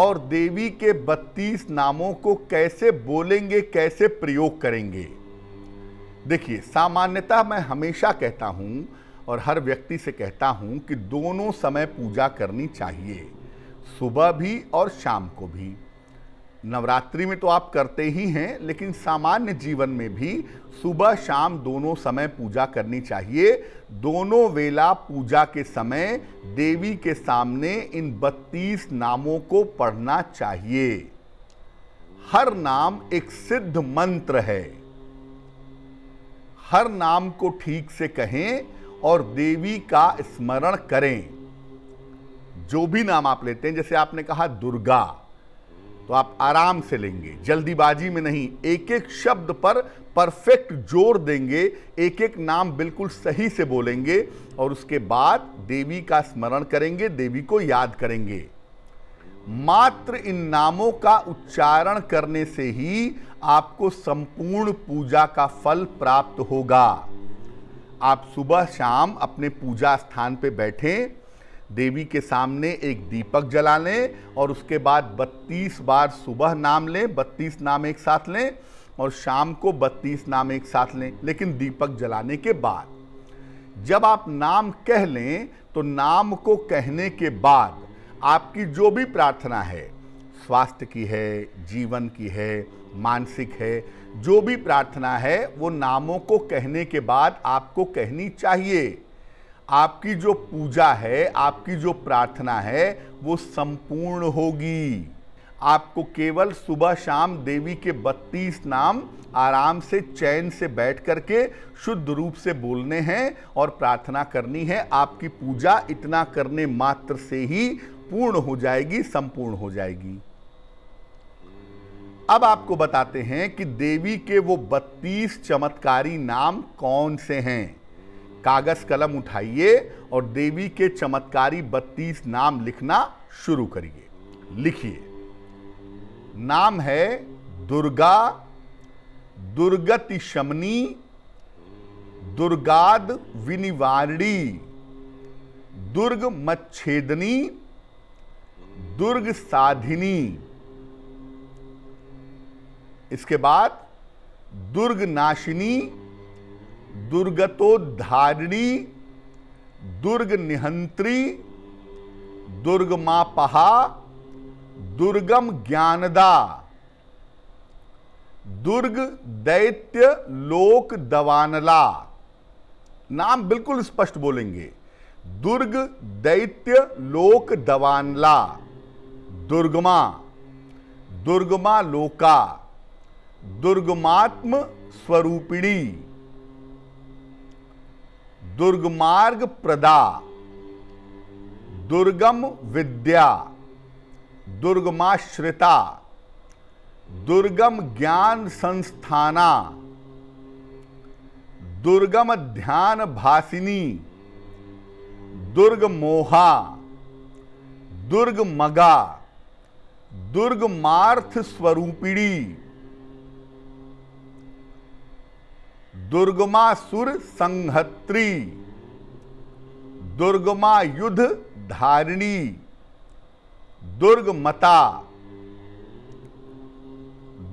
और देवी के 32 नामों को कैसे बोलेंगे कैसे प्रयोग करेंगे देखिए सामान्यतः मैं हमेशा कहता हूं और हर व्यक्ति से कहता हूं कि दोनों समय पूजा करनी चाहिए सुबह भी और शाम को भी नवरात्रि में तो आप करते ही हैं लेकिन सामान्य जीवन में भी सुबह शाम दोनों समय पूजा करनी चाहिए दोनों वेला पूजा के समय देवी के सामने इन बत्तीस नामों को पढ़ना चाहिए हर नाम एक सिद्ध मंत्र है हर नाम को ठीक से कहें और देवी का स्मरण करें जो भी नाम आप लेते हैं जैसे आपने कहा दुर्गा तो आप आराम से लेंगे जल्दीबाजी में नहीं एक एक शब्द पर परफेक्ट जोर देंगे एक एक नाम बिल्कुल सही से बोलेंगे और उसके बाद देवी का स्मरण करेंगे देवी को याद करेंगे मात्र इन नामों का उच्चारण करने से ही आपको संपूर्ण पूजा का फल प्राप्त होगा आप सुबह शाम अपने पूजा स्थान पर बैठें देवी के सामने एक दीपक जला लें और उसके बाद 32 बार सुबह नाम लें 32 नाम एक साथ लें और शाम को 32 नाम एक साथ लें लेकिन दीपक जलाने के बाद जब आप नाम कह लें तो नाम को कहने के बाद आपकी जो भी प्रार्थना है स्वास्थ्य की है जीवन की है मानसिक है जो भी प्रार्थना है वो नामों को कहने के बाद आपको कहनी चाहिए आपकी जो पूजा है आपकी जो प्रार्थना है वो संपूर्ण होगी आपको केवल सुबह शाम देवी के 32 नाम आराम से चैन से बैठ करके शुद्ध रूप से बोलने हैं और प्रार्थना करनी है आपकी पूजा इतना करने मात्र से ही पूर्ण हो जाएगी संपूर्ण हो जाएगी अब आपको बताते हैं कि देवी के वो 32 चमत्कारी नाम कौन से हैं कागज कलम उठाइए और देवी के चमत्कारी बत्तीस नाम लिखना शुरू करिए लिखिए नाम है दुर्गा दुर्गति शमनी दुर्गाद विनिवारणी दुर्ग मच्छेदनी दुर्ग साधिनी इसके बाद दुर्ग नाशिनी दुर्गतोद्धारिणी दुर्ग निहंत्री दुर्ग मापहा दुर्गम ज्ञानदा दुर्ग दैत्य लोक दवानला नाम बिल्कुल स्पष्ट बोलेंगे दुर्ग दैत्य लोक दवानला दुर्गमा दुर्गमा लोका दुर्गमात्म स्वरूपिणी दुर्गमार्ग प्रदा दुर्गम विद्या दुर्गमाश्रिता दुर्गम ज्ञान संस्थाना दुर्गम ध्यान भासिनी दुर्ग मोहा दुर्ग मगा दुर्ग मार्थ स्वरूपिणी दुर्गमा सुर संहत्री दुर्गमा युद्ध धारिणी दुर्गमता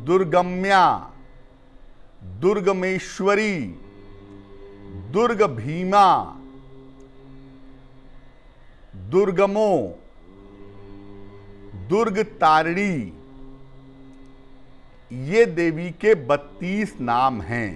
दुर्गम्या दुर्गमेश्वरी दुर्ग भीमा दुर्गमो दुर्ग तारिणी ये देवी के बत्तीस नाम हैं